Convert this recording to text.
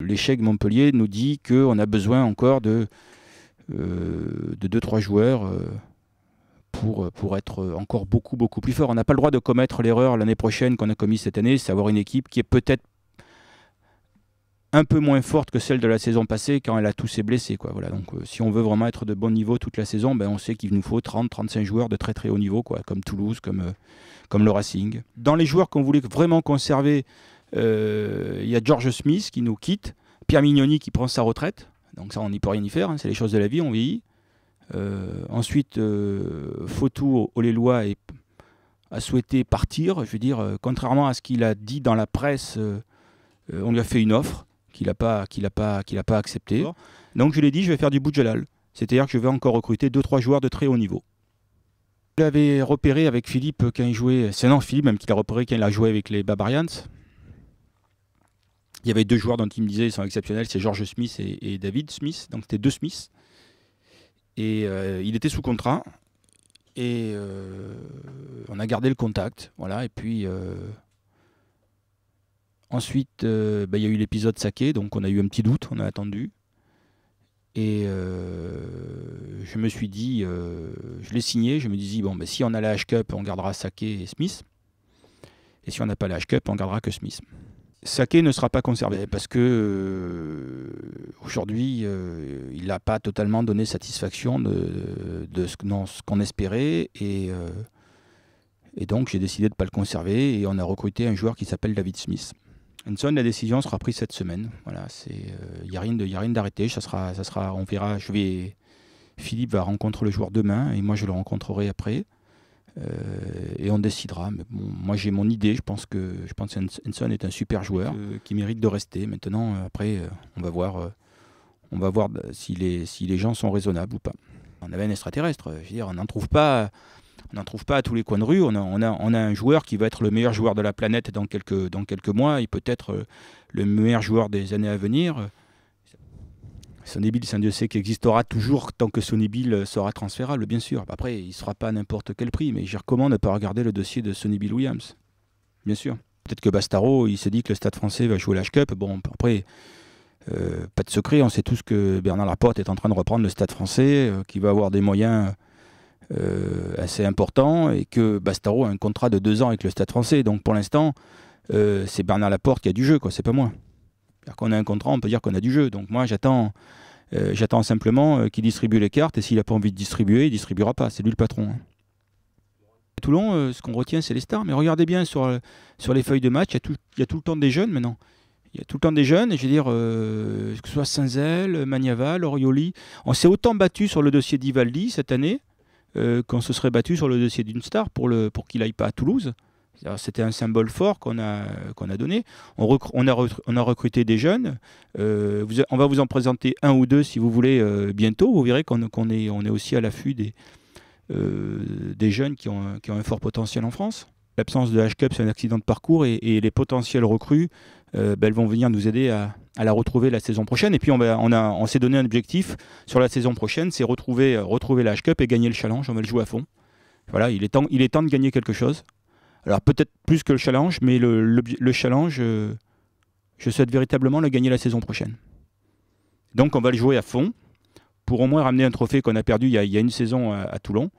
L'échec Montpellier nous dit qu'on a besoin encore de 2-3 euh, joueurs euh, pour, pour être encore beaucoup, beaucoup plus fort. On n'a pas le droit de commettre l'erreur l'année prochaine qu'on a commise cette année, c'est avoir une équipe qui est peut-être un peu moins forte que celle de la saison passée quand elle a tous ses blessés. Quoi. Voilà, donc, euh, si on veut vraiment être de bon niveau toute la saison, ben, on sait qu'il nous faut 30-35 joueurs de très très haut niveau, quoi, comme Toulouse, comme le Racing. Dans les joueurs qu'on voulait vraiment conserver euh, il y a George Smith qui nous quitte, Pierre Mignoni qui prend sa retraite. Donc ça, on n'y peut rien y faire, hein, c'est les choses de la vie, on vieillit. Euh, ensuite, euh, Fautou Olélois a souhaité partir. Je veux dire, euh, contrairement à ce qu'il a dit dans la presse, on lui a fait une offre qu'il n'a pas, qu'il pas, pas acceptée. Donc je lui ai dit, je vais faire du Boudjalal. C'est-à-dire que je vais encore recruter 2-3 joueurs de très haut niveau. Je l'avais repéré avec Philippe quand il jouait. C'est non, Philippe, même qu'il a repéré quand il a joué avec les Barbarians. Il y avait deux joueurs dont il me disait ils sont exceptionnels, c'est George Smith et, David Smith. Donc c'était deux Smiths. Et euh, il était sous contrat. Et euh, on a gardé le contact. Voilà. Et puis euh, ensuite, ben, il y a eu l'épisode Sake Donc on a eu un petit doute. On a attendu. Et je me suis dit, je l'ai signé. Je me disais bon, ben, si on a la H-Cup, on gardera Sake et Smith. Et si on n'a pas la H-Cup, on gardera que Smith. Sake ne sera pas conservé parce que euh, aujourd'hui euh, il n'a pas totalement donné satisfaction de, ce, qu'on espérait euh, et, donc j'ai décidé de ne pas le conserver et on a recruté un joueur qui s'appelle David Smith. Hanson, la décision sera prise cette semaine. Voilà, c'est il n'y a rien d'arrêté. Ça sera, ça sera, on verra. Je vais, Philippe va rencontrer le joueur demain et moi je le rencontrerai après. Euh, et on décidera. Mais moi j'ai mon idée, je pense que je pense Henson est un super joueur qui mérite de rester. Maintenant, euh, après, euh, on va voir, on va voir si, les, si les gens sont raisonnables ou pas. On avait un extraterrestre, je veux dire, on n'en trouve pas. On n'en trouve pas à tous les coins de rue. On a, on, on a, un joueur qui va être le meilleur joueur de la planète dans quelques, dans quelques mois il peut-être le meilleur joueur des années à venir. Sonny Bill, c'est un Dieu qui existera toujours tant que Sonny Bill sera transférable, bien sûr. Après, il ne sera pas à n'importe quel prix, mais je recommande de pas regarder le dossier de Sonny Bill Williams, bien sûr. Peut-être que Bastaro, il se dit que le Stade français va jouer l'H-Cup. Bon, après, euh, pas de secret, on sait tous que Bernard Laporte est en train de reprendre le Stade français, euh, qui va avoir des moyens euh, assez importants, et que Bastaro a un contrat de deux ans avec le Stade français. Donc pour l'instant, c'est Bernard Laporte qui a du jeu, quoi, c'est pas moi. Quand on a un contrat, on peut dire qu'on a du jeu. Donc moi, j'attends euh, j'attends simplement euh, qu'il distribue les cartes et s'il n'a pas envie de distribuer, il distribuera pas. C'est lui le patron. À hein. Toulon, euh, ce qu'on retient, c'est les stars. Mais regardez bien sur, les feuilles de match, il y, a tout le temps des jeunes maintenant. Il y a tout le temps des jeunes, et je veux dire, que ce soit Saint-Zel, Maniaval, Orioli. On s'est autant battu sur le dossier d'Ivaldi cette année qu'on se serait battu sur le dossier d'une star pour, pour qu'il aille pas à Toulouse. C'était un symbole fort qu'on a, qu'on a donné. On, a recruté des jeunes. Euh, on va vous en présenter un ou deux si vous voulez euh, bientôt. Vous verrez qu'on est, on est aussi à l'affût des, euh, des jeunes qui ont, qui ont, un fort potentiel en France. L'absence de H-Cup, c'est un accident de parcours et, les potentiels recrues, ben, elles vont venir nous aider à, la retrouver la saison prochaine. Et puis on, on s'est donné un objectif sur la saison prochaine, c'est retrouver, retrouver la H-Cup et gagner le challenge. On va le jouer à fond. Voilà, il est temps, il est temps de gagner quelque chose. Alors peut-être plus que le challenge, mais le, challenge, euh, je souhaite véritablement le gagner la saison prochaine. Donc on va le jouer à fond pour au moins ramener un trophée qu'on a perdu il y a, une saison à Toulon.